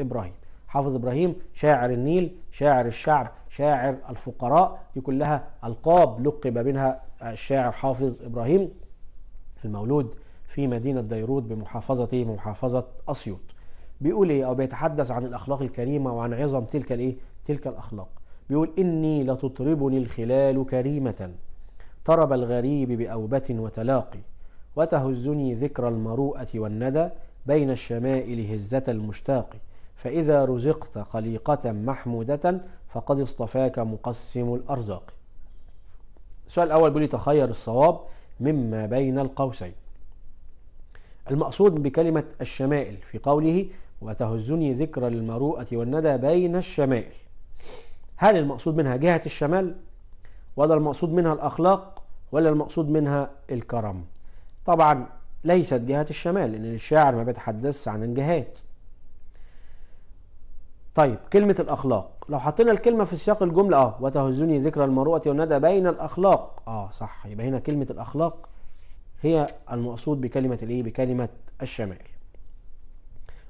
إبراهيم حافظ إبراهيم شاعر النيل شاعر الشعب شاعر الفقراء دي كلها ألقاب لقب منها الشاعر حافظ إبراهيم المولود في مدينة ديروت بمحافظة محافظة أسيوط بيقول إيه أو بيتحدث عن الأخلاق الكريمة وعن عظم تلك الإيه تلك الأخلاق بيقول إني لتطربني الخلال كريمة طرب الغريب بأوبة وتلاقي وتهزني ذكرى المروءة والندى بين الشمائل هزة المشتاق فإذا رزقت خليقة محمودة فقد اصطفاك مقسم الأرزاق السؤال الأول بيقول تخير الصواب مما بين القوسين المقصود بكلمة الشمائل في قوله وتهزني ذكرى للمروءة والندى بين الشمائل هل المقصود منها جهة الشمال ولا المقصود منها الأخلاق ولا المقصود منها الكرم طبعا ليست جهة الشمال لأن الشاعر ما بيتحدث عن الجهات طيب كلمة الأخلاق لو حطينا الكلمة في سياق الجملة اه وتهزني ذكرى المروءة والندى بين الأخلاق اه صح يبقى هنا كلمة الأخلاق هي المقصود بكلمة الايه بكلمة الشمال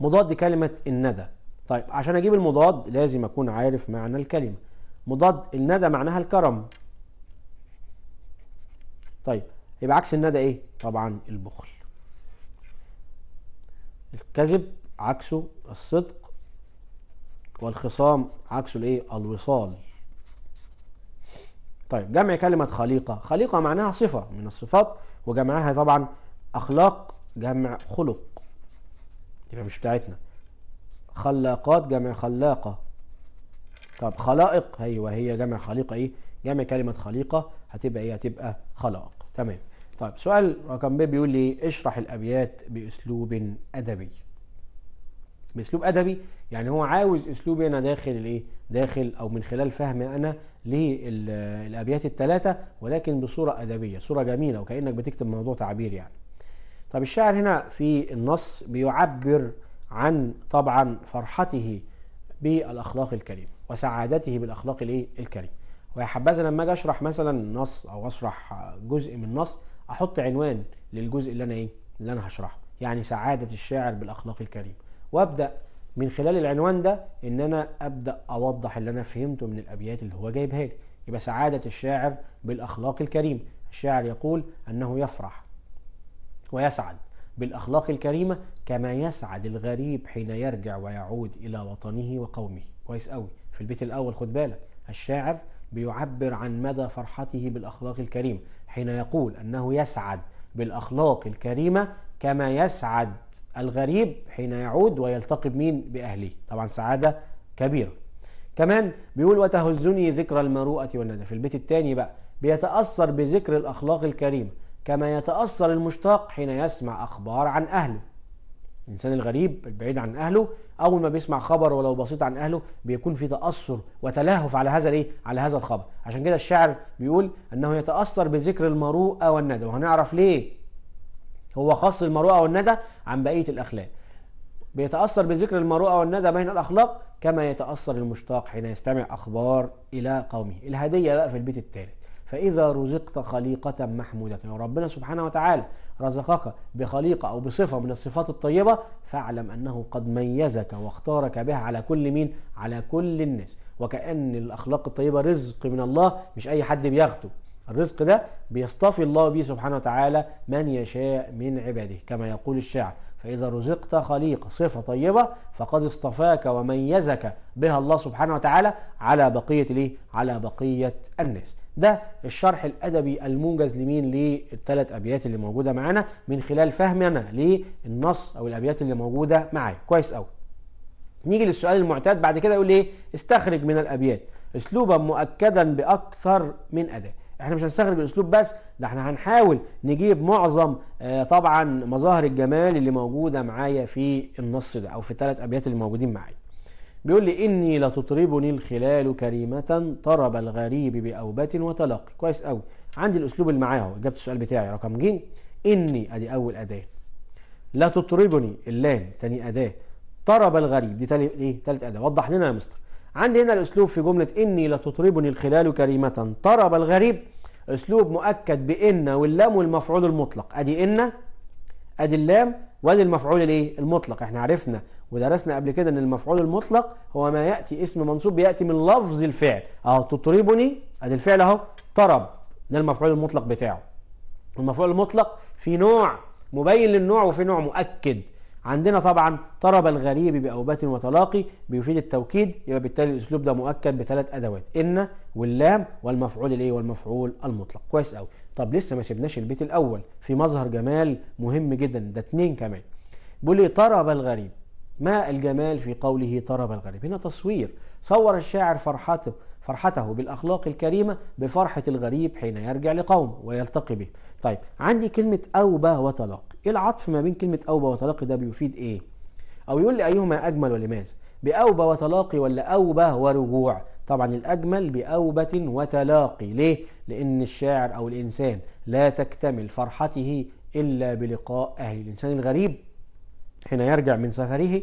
مضاد كلمة الندى طيب عشان اجيب المضاد لازم اكون عارف معنى الكلمة مضاد الندى معناها الكرم طيب يبقى عكس الندى ايه طبعا البخل الكذب عكسه الصدق والخصام عكسه الايه الوصال طيب جمع كلمة خليقة خليقة معناها صفة من الصفات وجمعها طبعا أخلاق جمع خلق يبقى مش بتاعتنا خلاقات جمع خلاقة طب خلائق ايوه هي جمع خليقة ايه جمع كلمة خليقة هتبقى ايه هتبقى خلائق تمام طيب سؤال رقم ب بيقول لي اشرح الأبيات بأسلوب أدبي باسلوب ادبي يعني هو عاوز اسلوبي انا داخل الايه داخل او من خلال فهمي انا للابيات الثلاثه ولكن بصوره ادبيه صوره جميله وكانك بتكتب موضوع تعبير يعني طب الشاعر هنا في النص بيعبر عن طبعا فرحته بالاخلاق الكريمه وسعادته بالاخلاق الايه الكريمه ويا حبذا لما اجي اشرح مثلا نص او اشرح جزء من نص احط عنوان للجزء اللي انا ايه اللي انا هشرحه يعني سعاده الشاعر بالاخلاق الكريمه وابدا من خلال العنوان ده ان انا ابدا اوضح اللي انا فهمته من الابيات اللي هو جايبها لي يبقى سعاده الشاعر بالاخلاق الكريمه الشاعر يقول انه يفرح ويسعد بالاخلاق الكريمه كما يسعد الغريب حين يرجع ويعود الى وطنه وقومه كويس قوي في البيت الاول خد بالك الشاعر بيعبر عن مدى فرحته بالاخلاق الكريمه حين يقول انه يسعد بالاخلاق الكريمه كما يسعد الغريب حين يعود ويلتقي بمين باهله طبعا سعادة كبيرة كمان بيقول وتهزني ذكر المروءة والندى في البيت الثاني بقى بيتأثر بذكر الأخلاق الكريمة كما يتأثر المشتاق حين يسمع أخبار عن أهله الإنسان الغريب البعيد عن أهله أول ما بيسمع خبر ولو بسيط عن أهله بيكون في تأثر وتلهف على هذا الإيه؟ على هذا الخبر عشان كده الشاعر بيقول أنه يتأثر بذكر المروءة والندى وهنعرف ليه هو خاص المروءه والندى عن بقيه الاخلاق بيتاثر بذكر المروءه والندى بين الاخلاق كما يتاثر المشتاق حين يستمع اخبار الى قومه الهديه بقى في البيت الثالث فاذا رزقت خليقه محموده وربنا سبحانه وتعالى رزقك بخليقه او بصفه من الصفات الطيبه فاعلم انه قد ميزك واختارك بها على كل مين على كل الناس وكأن الأخلاق الطيبة رزق من الله مش أي حد بياخده الرزق ده بيصطفي الله به سبحانه وتعالى من يشاء من عباده كما يقول الشاعر فإذا رزقت خليق صفة طيبة فقد اصطفاك وميزك بها الله سبحانه وتعالى على بقية ليه؟ على بقية الناس ده الشرح الأدبي الموجز لمين للثلاث أبيات اللي موجودة معانا من خلال فهمنا للنص أو الأبيات اللي موجودة معايا كويس أوي نيجي للسؤال المعتاد بعد كده يقول ايه استخرج من الأبيات أسلوبا مؤكدا بأكثر من أداة احنا مش هنستخرج الاسلوب بس ده احنا هنحاول نجيب معظم آه، طبعا مظاهر الجمال اللي موجوده معايا في النص ده او في الثلاث ابيات اللي موجودين معايا بيقول لي اني لتطربني الخلال كريمه طرب الغريب باوبه وتلقي كويس قوي عندي الاسلوب اللي معايا اهو اجابه السؤال بتاعي رقم ج اني ادي اول اداه لا تطربني اللام تاني اداه طرب الغريب دي تالت ايه تالت اداه وضح لنا يا مستر عندي هنا الأسلوب في جملة إني لتطربني الخلال كريمة طرب الغريب أسلوب مؤكد بإن واللام والمفعول المطلق أدي إن أدي اللام وأدي المفعول الإيه المطلق إحنا عرفنا ودرسنا قبل كده إن المفعول المطلق هو ما يأتي اسم منصوب يأتي من لفظ الفعل أهو تطربني أدي الفعل أهو طرب ده المفعول المطلق بتاعه المفعول المطلق في نوع مبين للنوع وفي نوع مؤكد عندنا طبعا طرب الغريب بأوبات وتلاقي بيفيد التوكيد يبقى بالتالي الأسلوب ده مؤكد بثلاث أدوات إن واللام والمفعول الإيه والمفعول المطلق كويس قوي طب لسه ما سيبناش البيت الأول في مظهر جمال مهم جدا ده اتنين كمان بيقول لي طرب الغريب ما الجمال في قوله طرب الغريب هنا تصوير صور الشاعر فرحته فرحته بالأخلاق الكريمة بفرحة الغريب حين يرجع لقومه ويلتقي به طيب عندي كلمة أوبة وتلاقي، إيه العطف ما بين كلمة أوبة وتلاقي ده بيفيد إيه أو يقول لي أيهما أجمل ولماذا بأوبة وتلاقي ولا أوبة ورجوع طبعا الأجمل بأوبة وتلاقي ليه لأن الشاعر أو الإنسان لا تكتمل فرحته إلا بلقاء أهل الإنسان الغريب حين يرجع من سفره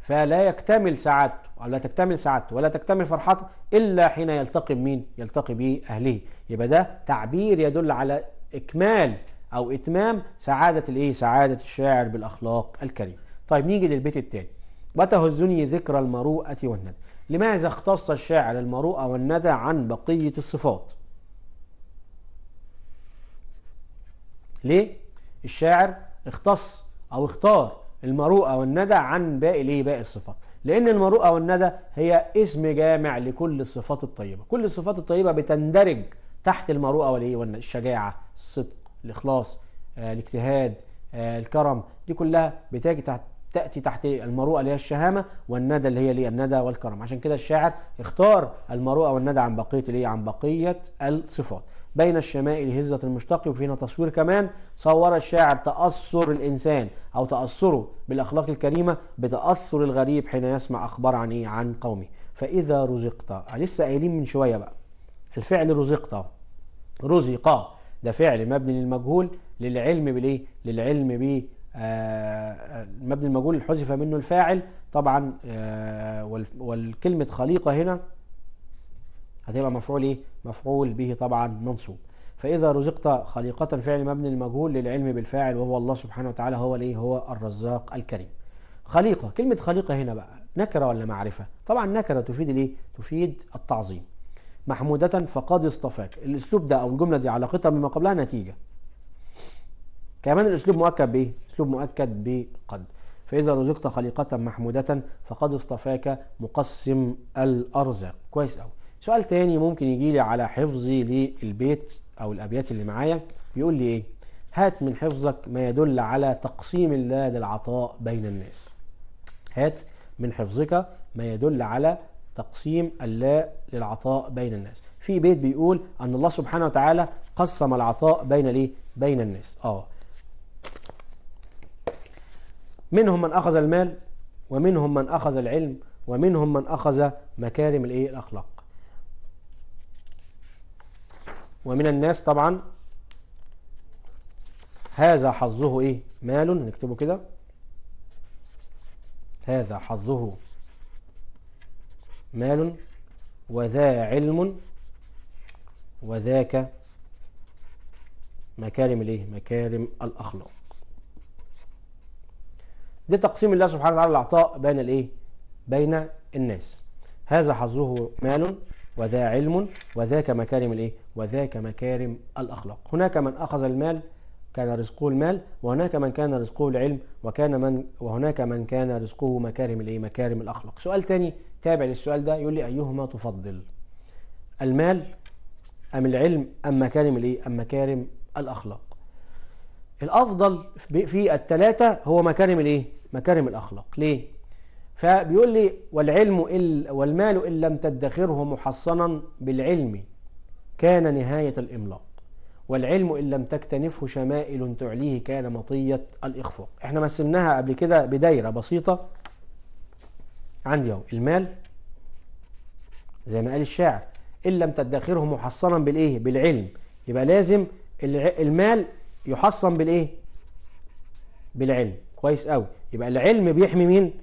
فلا يكتمل سعادته ولا تكتمل سعادته ولا تكتمل فرحته إلا حين يلتقي بمين يلتقي بأهله يبقى ده تعبير يدل على إكمال أو إتمام سعادة الإيه سعادة الشاعر بالأخلاق الكريمة طيب نيجي للبيت التاني وتهزني ذكرى المروءة والندى لماذا اختص الشاعر المروءة والندى عن بقية الصفات ليه الشاعر اختص أو اختار المروءة والندى عن باقي الايه باقي الصفات لأن المروءة والندى هي اسم جامع لكل الصفات الطيبة كل الصفات الطيبة بتندرج تحت المروءة والإيه والشجاعة الصدق الإخلاص آه، الاجتهاد آه، الكرم دي كلها بتاجي تحت تأتي تحت المروءة اللي هي الشهامة والندى اللي هي الندى والكرم عشان كده الشاعر اختار المروءة والندى عن بقية الايه عن بقية الصفات بين الشمائل هزة المشتق وفينا تصوير كمان صور الشاعر تأثر الإنسان أو تأثره بالأخلاق الكريمة بتأثر الغريب حين يسمع أخبار عن إيه عن قومه فإذا رزقت لسه قايلين من شوية بقى الفعل رزقت رزقا ده فعل مبني للمجهول للعلم بالإيه للعلم المبني آه، آه، المجهول حذف منه الفاعل طبعا آه، والكلمه خليقه هنا هتبقى مفعول ايه مفعول به طبعا منصوب فاذا رزقت خليقه فعل مبني المجهول للعلم بالفاعل وهو الله سبحانه وتعالى هو الايه هو الرزاق الكريم خليقه كلمه خليقه هنا بقى نكره ولا معرفه طبعا نكره تفيد الايه تفيد التعظيم محمودة فقد اصطفاك الاسلوب ده او الجملة دي علاقتها بما قبلها نتيجة كمان الاسلوب مؤكد بايه؟ اسلوب مؤكد بقد فاذا رزقت خليقه محموده فقد اصطفاك مقسم الارزاق كويس قوي سؤال تاني ممكن يجي لي على حفظي للبيت او الابيات اللي معايا بيقول لي ايه هات من حفظك ما يدل على تقسيم الله للعطاء بين الناس هات من حفظك ما يدل على تقسيم الله للعطاء بين الناس في بيت بيقول ان الله سبحانه وتعالى قسم العطاء بين الايه؟ بين الناس اه منهم من أخذ المال ومنهم من أخذ العلم ومنهم من أخذ مكارم الإيه الأخلاق ومن الناس طبعا هذا حظه إيه مال نكتبه كده هذا حظه مال وذا علم وذاك مكارم الايه مكارم الاخلاق ده تقسيم الله سبحانه وتعالى العطاء بين الايه بين الناس هذا حظه مال وذا علم وذاك مكارم الايه وذاك مكارم الاخلاق هناك من اخذ المال كان رزقه المال وهناك من كان رزقه العلم وكان من وهناك من كان رزقه مكارم الايه مكارم الاخلاق سؤال ثاني تابع للسؤال ده يقول لي ايهما تفضل المال ام العلم ام مكارم الايه ام مكارم الاخلاق الأفضل في التلاتة هو مكارم الإيه؟ مكارم الأخلاق ليه؟ فبيقول لي والعلم إل والمال إن لم تدخره محصنا بالعلم كان نهاية الإملاق والعلم إن لم تكتنفه شمائل تعليه كان مطية الإخفاق احنا مثلناها قبل كده بدايرة بسيطة عندي اهو المال زي ما قال الشاعر إن لم تدخره محصنا بالإيه؟ بالعلم يبقى لازم المال يحصن بالايه بالعلم كويس قوي يبقى العلم بيحمي مين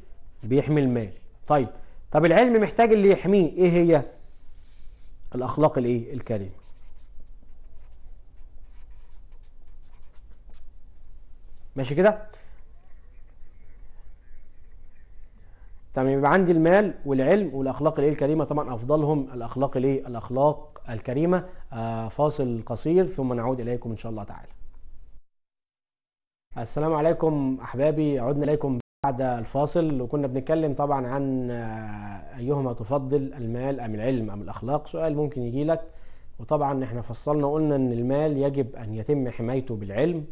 بيحمي المال طيب طب العلم محتاج اللي يحميه ايه هي الاخلاق الايه الكريمه ماشي كده تمام يبقى عندي المال والعلم والاخلاق الايه الكريمه طبعا افضلهم الاخلاق الايه الاخلاق الكريمه آه فاصل قصير ثم نعود اليكم ان شاء الله تعالى السلام عليكم احبابي عدنا اليكم بعد الفاصل وكنا بنتكلم طبعا عن آه، ايهما تفضل المال ام العلم ام الاخلاق سؤال ممكن يجي لك وطبعا احنا فصلنا وقلنا ان المال يجب ان يتم حمايته بالعلم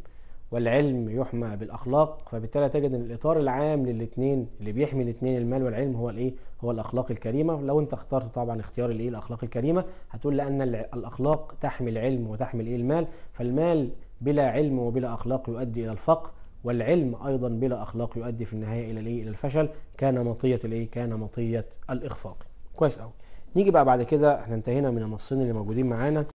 والعلم يحمى بالاخلاق فبالتالي تجد ان الاطار العام للاثنين اللي بيحمي الاثنين المال والعلم هو الايه هو الاخلاق الكريمه لو انت اخترت طبعا اختيار الايه الاخلاق الكريمه هتقول لان الاخلاق تحمي العلم وتحمي الايه المال فالمال بلا علم وبلا أخلاق يؤدي إلى الفقر والعلم أيضا بلا أخلاق يؤدي في النهاية إلى الإيه إلى الفشل كان مطية الإيه كان مطية الإخفاق كويس أوي نيجي بقى بعد كده احنا انتهينا من النصين اللي موجودين معانا